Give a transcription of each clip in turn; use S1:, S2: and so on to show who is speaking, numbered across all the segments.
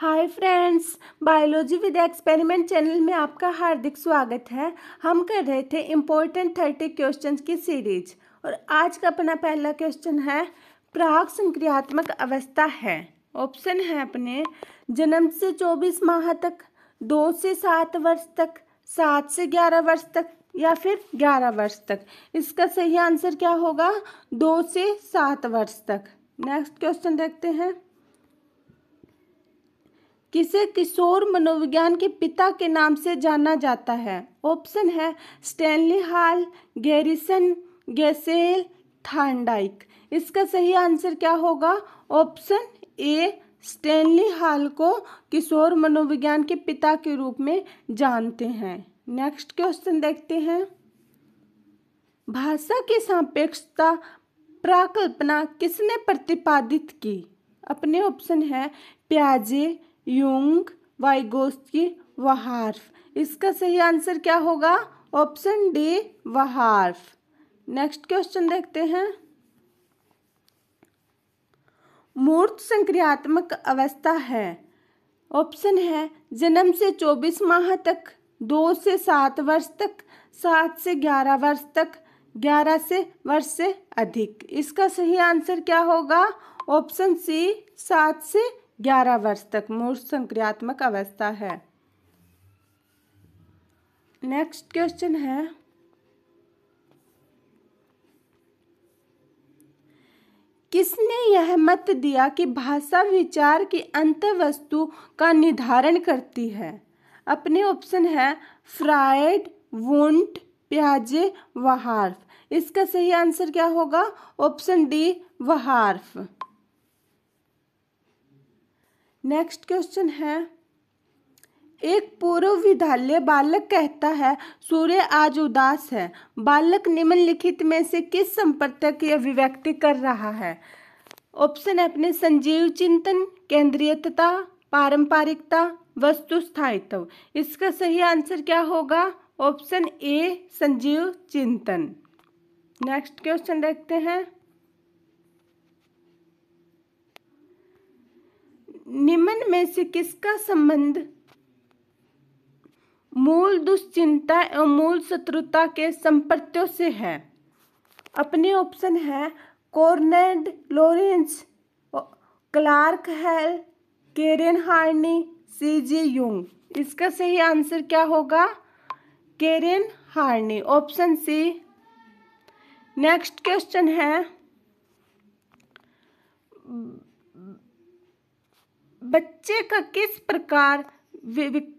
S1: hi friends biology with experiment channel में आपका हार्दिक स्वागत है हम कर रहे थे इम्पोर्टेंट थर्टी क्वेश्चन की सीरीज और आज का अपना पहला क्वेश्चन है प्राग संक्रियात्मक अवस्था है ऑप्शन है अपने जन्म से चौबीस माह तक दो से सात वर्ष तक सात से ग्यारह वर्ष तक या फिर ग्यारह वर्ष तक इसका सही आंसर क्या होगा दो से सात वर्ष तक नेक्स्ट क्वेश्चन देखते हैं किसे किशोर मनोविज्ञान के पिता के नाम से जाना जाता है ऑप्शन है Stanley Hall Garrison Gesell Thorndike इसका सही आंसर क्या होगा ऑप्शन ए स्टैनली हाल को किशोर मनोविज्ञान के पिता के रूप में जानते हैं नेक्स्ट क्वेश्चन देखते हैं भाषा की सापेक्षता प्राकल्पना किसने प्रतिपादित की अपने ऑप्शन है प्याजे युंग वाइगोस्की वहार्फ इसका सही आंसर क्या होगा option D Whorf next question देखते हैं मूर्त संक्रियात्मक अवस्था है ऑप्शन है जन्म से 24 माह तक दो से सात वर्ष तक सात से ग्यारह वर्ष तक ग्यारह से वर्ष से अधिक इसका सही आंसर क्या होगा ऑप्शन सी सात से ग्यारह वर्ष तक मूर्ख संक्रियात्मक अवस्था है नेक्स्ट क्वेश्चन है किसने यह मत दिया कि भाषा विचार की अंत वस्तु का निर्धारण करती है अपने ऑप्शन है फ्राइड वुंट प्याजे वहार्फ इसका सही आंसर क्या होगा option D Whorf next question है एक पूर्व विद्यालय बालक कहता है सूर्य आज उदास है बालक निम्नलिखित में से किस संपर्क की अभिव्यक्ति कर रहा है ऑप्शन अपने संजीव चिंतन केंद्रीयता पारंपरिकता वस्तु स्थायित्व इसका सही आंसर क्या होगा ऑप्शन ए संजीव चिंतन नेक्स्ट क्वेश्चन देखते हैं निम्न में से किसका संबंध मूल दुश्चिंता एवं मूल शत्रुता के संपत्तियों से है अपने ऑप्शन है Conrad Lawrence Clark Hull Karen Horney C G Jung इसका सही आंसर क्या होगा Karen Horney option C next question है बच्चे का किस प्रकार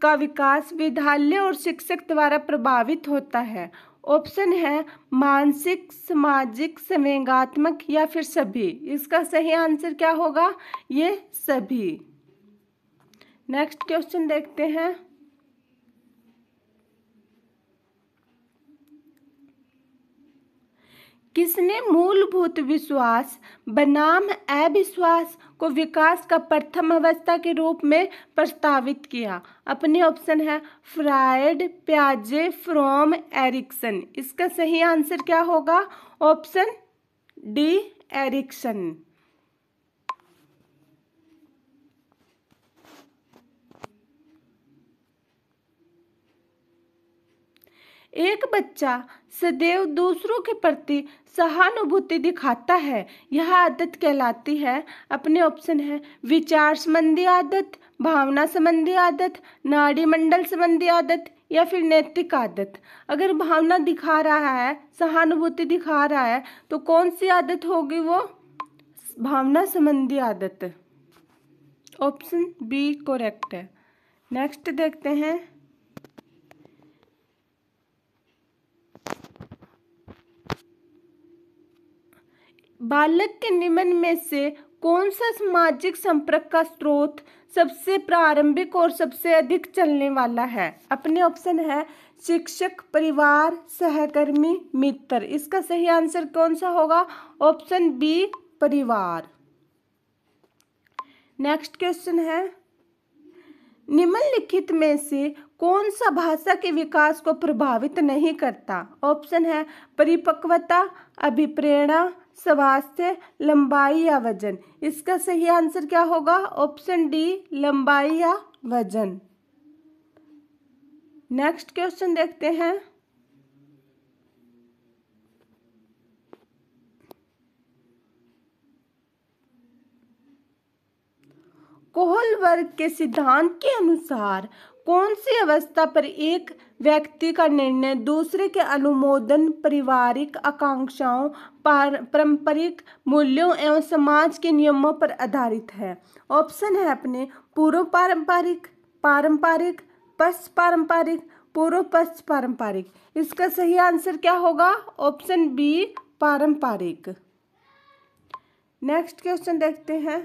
S1: का विकास विद्यालय और शिक्षक द्वारा प्रभावित होता है ऑप्शन है मानसिक सामाजिक संवेगात्मक या फिर सभी इसका सही आंसर क्या होगा ये सभी नेक्स्ट क्वेश्चन देखते हैं किसने मूलभूत विश्वास बनाम अविश्वास को विकास का प्रथम अवस्था के रूप में प्रस्तावित किया अपने ऑप्शन है फ्रायड प्याजे फ्रॉम एरिक्सन इसका सही आंसर क्या होगा ऑप्शन डी एरिक्सन एक बच्चा सदैव दूसरों के प्रति सहानुभूति दिखाता है यह आदत कहलाती है अपने ऑप्शन है विचार संबंधी आदत भावना संबंधी आदत नाड़ी मंडल संबंधी आदत या फिर नैतिक आदत अगर भावना दिखा रहा है सहानुभूति दिखा रहा है तो कौन सी आदत होगी वो भावना संबंधी आदत ऑप्शन बी करेक्ट है नेक्स्ट देखते हैं बालक के निम्न में से कौन सा सामाजिक संपर्क का स्रोत सबसे प्रारंभिक और सबसे अधिक चलने वाला है अपने ऑप्शन है शिक्षक परिवार सहकर्मी मित्र इसका सही आंसर कौन सा होगा ऑप्शन बी परिवार नेक्स्ट क्वेश्चन है निम्नलिखित में से कौन सा भाषा के विकास को प्रभावित नहीं करता ऑप्शन है परिपक्वता अभिप्रेरणा स्वास्थ्य लंबाई या वजन इसका सही आंसर क्या होगा ऑप्शन डी लंबाई या वजन नेक्स्ट क्वेश्चन देखते हैं कोहल वर्ग के सिद्धांत के अनुसार कौन सी अवस्था पर एक व्यक्ति का निर्णय दूसरे के अनुमोदन पारिवारिक आकांक्षाओं पारंपरिक मूल्यों एवं समाज के नियमों पर आधारित है ऑप्शन है अपने पूर्व पारंपरिक पारंपरिक पश्च पारंपरिक पूर्व पश्च पारंपरिक इसका सही आंसर क्या होगा ऑप्शन बी पारंपरिक नेक्स्ट क्वेश्चन देखते हैं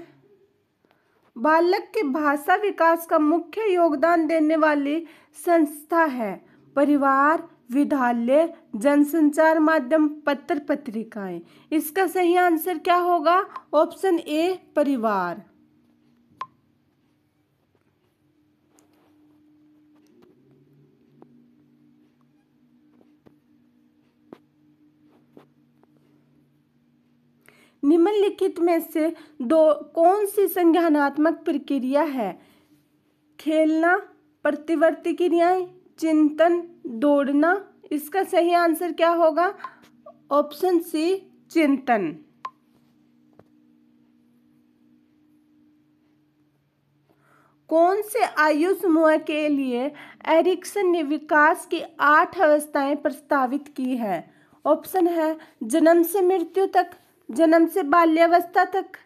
S1: बालक के भाषा विकास का मुख्य योगदान देने वाली संस्था है परिवार विद्यालय जनसंचार माध्यम पत्र पत्रिकाएं इसका सही आंसर क्या होगा ऑप्शन ए परिवार निम्नलिखित में से दो कौन सी संज्ञानात्मक प्रक्रिया है खेलना प्रतिवर्ती क्रियाएं चिंतन दौड़ना इसका सही आंसर क्या होगा ऑप्शन सी चिंतन कौन से आयु समूह के लिए एरिक्सन ने विकास की आठ अवस्थाएं प्रस्तावित की हैं ऑप्शन है जन्म से मृत्यु तक जन्म से बाल्यावस्था तक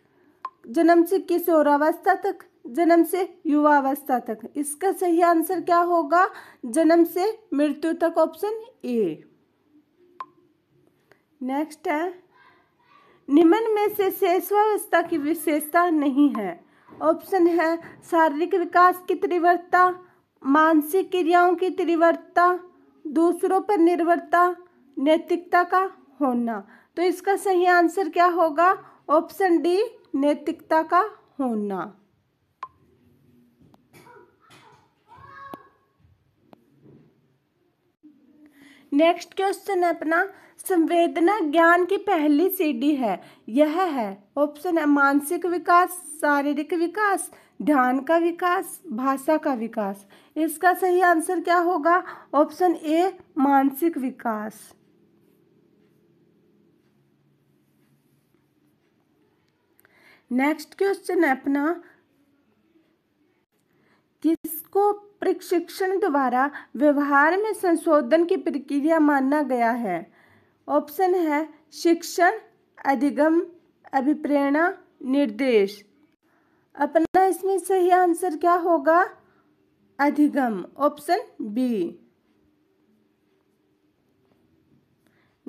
S1: जन्म से किशोरावस्था तक जन्म से युवावस्था तक इसका सही आंसर क्या होगा जन्म से मृत्यु तक ऑप्शन ए नेक्स्ट है निम्न में से शेषावस्था की विशेषता नहीं है ऑप्शन है शारीरिक विकास की तीव्रता मानसिक क्रियाओं की तीव्रता दूसरों पर निर्भरता नैतिकता का होना तो इसका सही आंसर क्या होगा ऑप्शन डी नैतिकता का होना नेक्स्ट क्वेश्चन है अपना संवेदना ज्ञान की पहली सीढ़ी है यह है ऑप्शन है मानसिक विकास शारीरिक विकास ध्यान का विकास भाषा का विकास इसका सही आंसर क्या होगा ऑप्शन ए मानसिक विकास नेक्स्ट क्वेश्चन है अपना किसको प्रशिक्षण द्वारा व्यवहार में संशोधन की प्रक्रिया माना गया है ऑप्शन है शिक्षण अधिगम अभिप्रेरणा निर्देश अपना इसमें सही आंसर क्या होगा अधिगम ऑप्शन बी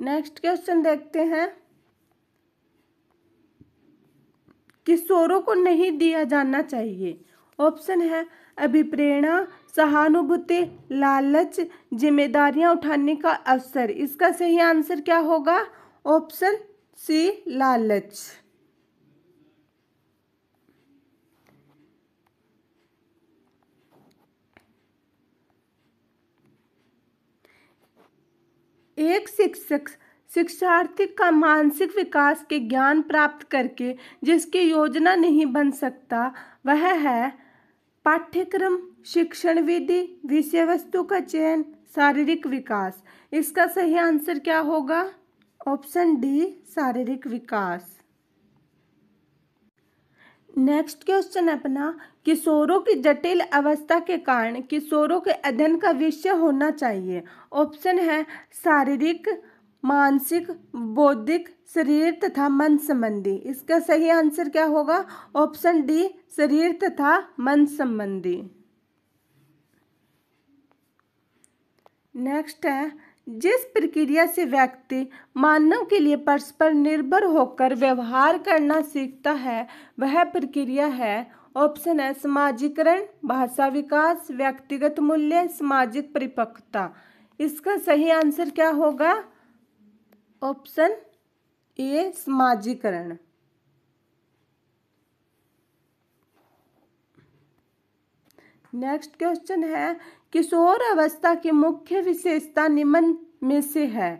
S1: नेक्स्ट क्वेश्चन देखते हैं किशोरों को नहीं दिया जाना चाहिए ऑप्शन है अभिप्रेरणा सहानुभूति लालच जिम्मेदारियां उठाने का अवसर इसका सही आंसर क्या होगा ऑप्शन सी लालच एक शिक्षक शिक्षार्थी का मानसिक विकास के ज्ञान प्राप्त करके जिसकी योजना नहीं बन सकता वह है पाठ्यक्रम शिक्षण विधि विषय वस्तु का चयन शारीरिक विकास इसका सही आंसर क्या होगा ऑप्शन डी शारीरिक विकास नेक्स्ट क्वेश्चन अपना किशोरों की जटिल अवस्था के कारण किशोरों के अध्ययन का विषय होना चाहिए ऑप्शन है शारीरिक मानसिक बौद्धिक शरीर तथा मन संबंधी इसका सही आंसर क्या होगा ऑप्शन डी शरीर तथा मन संबंधी नेक्स्ट है जिस प्रक्रिया से व्यक्ति मानव के लिए परस्पर निर्भर होकर व्यवहार करना सीखता है वह प्रक्रिया है ऑप्शन है समाजीकरण भाषा विकास व्यक्तिगत मूल्य सामाजिक परिपक्वता इसका सही आंसर क्या होगा ऑप्शन ए समाजीकरण नेक्स्ट क्वेश्चन है किशोर अवस्था की मुख्य विशेषता निम्न में से है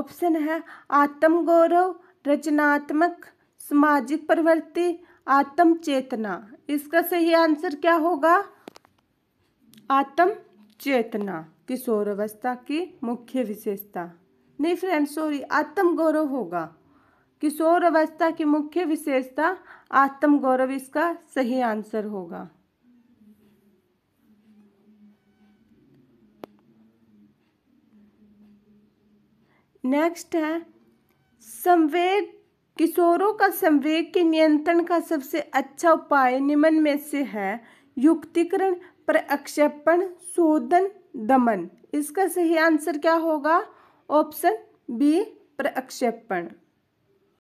S1: ऑप्शन है आत्मगौरव रचनात्मक सामाजिक प्रवृत्ति आत्म चेतना इसका सही आंसर क्या होगा आत्म चेतना किशोर अवस्था की मुख्य विशेषता नहीं फ्रेंड सॉरी आत्मगौरव होगा किशोर अवस्था की मुख्य विशेषता आत्मगौरव इसका सही आंसर होगा नेक्स्ट है संवेद किशोरों का संवेद के नियंत्रण का सबसे अच्छा उपाय निम्न में से है युक्तिकरण प्रक्षेपण शोधन दमन इसका सही आंसर क्या होगा ऑप्शन बी प्रक्षेपण